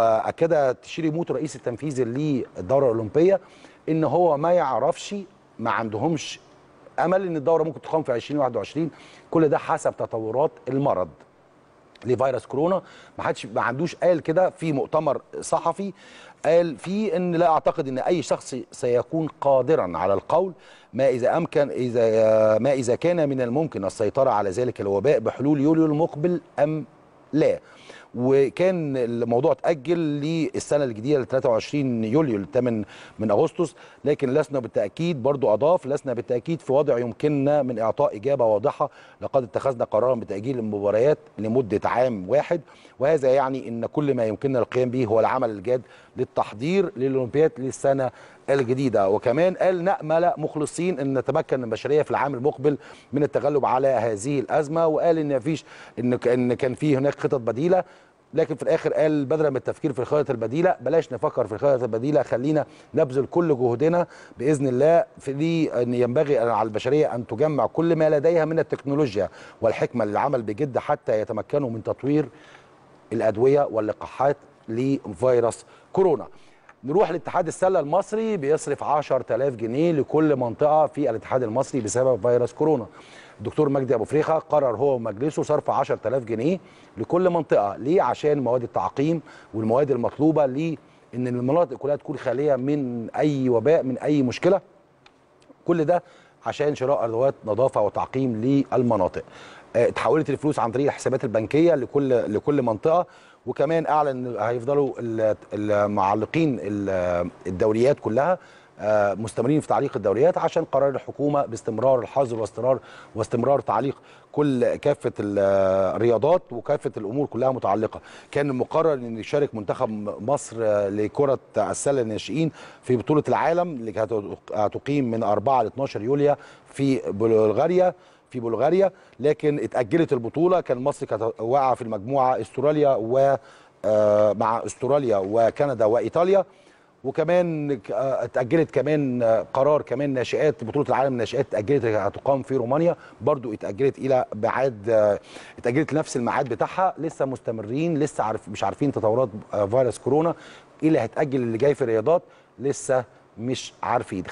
فكده تشيري موتو رئيس التنفيذي للدوره الاولمبيه ان هو ما يعرفش ما عندهمش امل ان الدوره ممكن تقام في 2021 كل ده حسب تطورات المرض لفيروس كورونا ما حدش ما عندوش قال كده في مؤتمر صحفي قال فيه ان لا اعتقد ان اي شخص سيكون قادرا على القول ما اذا امكن اذا ما اذا كان من الممكن السيطره على ذلك الوباء بحلول يوليو المقبل ام لا وكان الموضوع اتاجل للسنه الجديده ل 23 يوليو ل 8 من اغسطس لكن لسنا بالتاكيد برضو اضاف لسنا بالتاكيد في وضع يمكننا من اعطاء اجابه واضحه لقد اتخذنا قرارا بتاجيل المباريات لمده عام واحد وهذا يعني ان كل ما يمكننا القيام به هو العمل الجاد للتحضير للاولمبياد للسنه الجديده وكمان قال نامل مخلصين ان نتمكن البشريه في العام المقبل من التغلب على هذه الازمه وقال ان فيش ان كان في هناك خطط بديله لكن في الاخر قال بدلا من التفكير في الخيارات البديله بلاش نفكر في الخيارات البديله خلينا نبذل كل جهدنا باذن الله في دي ان ينبغي على البشريه ان تجمع كل ما لديها من التكنولوجيا والحكمه للعمل بجد حتى يتمكنوا من تطوير الادويه واللقاحات لفيروس كورونا نروح لاتحاد السله المصري بيصرف 10000 جنيه لكل منطقه في الاتحاد المصري بسبب فيروس كورونا الدكتور مجدي ابو فريخه قرر هو ومجلسه صرف 10000 جنيه لكل منطقه ليه عشان مواد التعقيم والمواد المطلوبه ليه ان المناطق كلها تكون خاليه من اي وباء من اي مشكله كل ده عشان شراء ادوات نظافه وتعقيم للمناطق آه، اتحولت الفلوس عن طريق الحسابات البنكيه لكل لكل منطقه وكمان اعلن هيفضلوا المعلقين الدوريات كلها آه، مستمرين في تعليق الدوريات عشان قرار الحكومه باستمرار الحظر واستمرار واستمرار تعليق كل كافه آه، الرياضات وكافه الامور كلها متعلقه كان مقرر ان يشارك منتخب مصر لكره السله الناشئين في بطوله العالم اللي هتقيم من 4 ل 12 يوليو في بلغاريا في بلغاريا لكن اتاجلت البطوله كان مصر كانت واقعه في المجموعه استراليا و آه، مع استراليا وكندا وايطاليا وكمان آه، اتاجلت كمان آه، قرار كمان ناشئات بطوله العالم الناشئات اتاجلت هتقام في رومانيا برضو اتاجلت الى بعد آه، اتاجلت لنفس الميعاد بتاعها لسه مستمرين لسه عارف مش عارفين تطورات فيروس كورونا ايه اللي هتاجل اللي جاي في الرياضات لسه مش عارفين